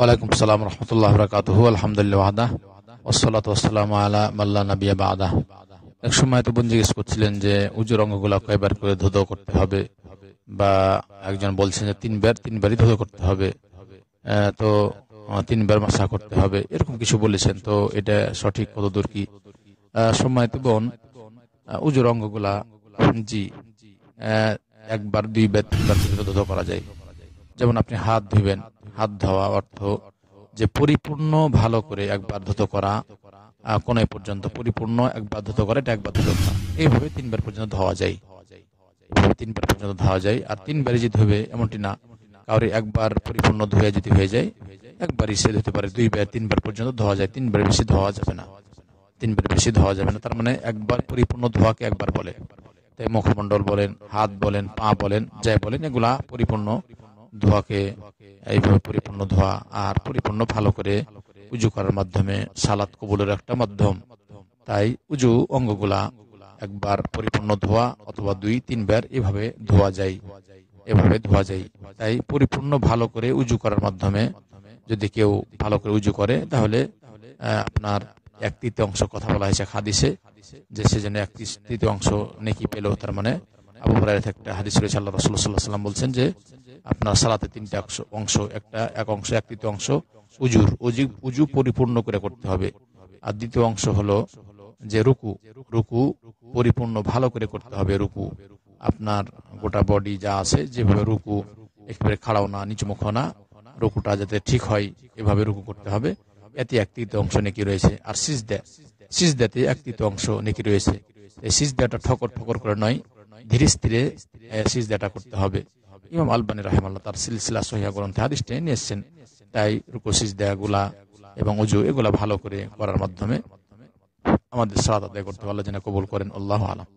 ওয়ালাইকুম সালাম রহমতুল্লাহ বরকাত আলহামদুলিল্লাহ আদা ওসলাত ওসালাম আলা মাল্লা নবিয়া আদা এক সময় তো বোন জিজ্ঞেস করছিলেন যে উজুর অঙ্গগুলা কয়বার করে ধুধো করতে হবে বা একজন বলছেন যে তিনবার তিনবারই ধুধো করতে হবে তো তিনবার মাসা করতে হবে এরকম কিছু বলেছেন তো এটা সঠিক কতদূর কি তো বোন উজুর অঙ্গগুলা জি একবার দুইবার তিনবার ধুধো করা যায় যেমন আপনি হাত ধুবেন হাত ধোয়া অর্থ যে পরিপূর্ণ ভালো করে এক বাধ্যত করা কোন পর্যন্ত পরিপূর্ণ এক বাধ্যত করা এটা এক বাধ্যতা এইভাবে তিনবার পর্যন্ত ধোয়া যায় এইভাবে তিনবার পর্যন্ত ধোয়া যায় আর তিনবারই যে ধুবে এমনটি না কাউরে একবার পরিপূর্ণ ধুয়ে যদি হয়ে যায় একবারই সে ধুতে পারে দুইবার তিনবার পর্যন্ত ধোয়া যায় তিনবার বেশি ধোয়া যাবে না তিনবার বেশি ধোয়া যাবে না তার মানে একবার পরিপূর্ণ ধোয়াকে একবার বলে তাই মুখমণ্ডল বলেন হাত বলেন পা বলেন যাই বলেন এগুলা পরিপূর্ণ ধোয়াকে এইভাবে পরিপূর্ণ ধোয়া আর পরিপূর্ণ ভালো করে উজু করার মাধ্যমে সালাদ কবুলের একটা মাধ্যম তাই উজু অঙ্গগুলা একবার পরিপূর্ণ ধোয়া অথবা দুই তিনবার এভাবে ধোয়া যায় এভাবে ধোয়া যায় তাই পরিপূর্ণ ভালো করে উজু করার মাধ্যমে যদি কেউ ভালো করে উজু করে তাহলে আপনার এক তৃতীয় অংশ কথা বলা হয়েছে খাদিসে যে সেজন্য এক তৃতীয় অংশ নেকি পেল তার মানে আবু হরাই একটা হাদিস রয়েছে আল্লাহ রসুল সাল্লাহ সাল্লাম বলছেন যে আপনার সালাতে তিনটা অংশ একটা এক অংশ এক তৃতীয় অংশ উজুর উজু উজু পরিপূর্ণ করে করতে হবে আর দ্বিতীয় অংশ হলো যে রুকু রুকু পরিপূর্ণ ভালো করে করতে হবে রুকু আপনার গোটা বডি যা আছে যেভাবে রুকু একেবারে খাড়াও না নিচুমুখ না রুকুটা যাতে ঠিক হয় এভাবে রুকু করতে হবে এতে এক তৃতীয় অংশ নেকি রয়েছে আর সিজদা সিজদাতে এক তৃতীয় অংশ নেকি রয়েছে এই সিজদাটা ঠকর ঠকর করে নয় ধীরে স্থিরে সিজদাটা করতে হবে ইমাম আলবানী রাহেমাল্লাহ তার সিলসিলা সহিয়া গ্রন্থে হাদিসটি নিয়ে এসছেন তাই রুকু সিজদাগুলা এবং উজু এগুলা ভালো করে করার মাধ্যমে আমাদের সালাত আদায় করতে পারলে যেন কবুল করেন আল্লাহ আলম